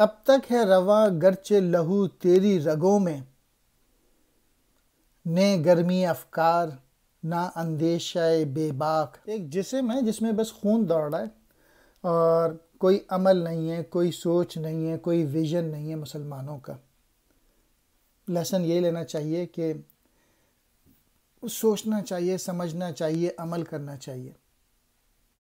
अब तक है रवा गरचे लहू तेरी रगों में ने गर्मी अफकार ना अंदेशा बेबाक एक जिसम है जिसमें बस खून दौड़ रहा है और कोई अमल नहीं है कोई सोच नहीं है कोई विजन नहीं है मुसलमानों का लेसन ये लेना चाहिए कि सोचना चाहिए समझना चाहिए अमल करना चाहिए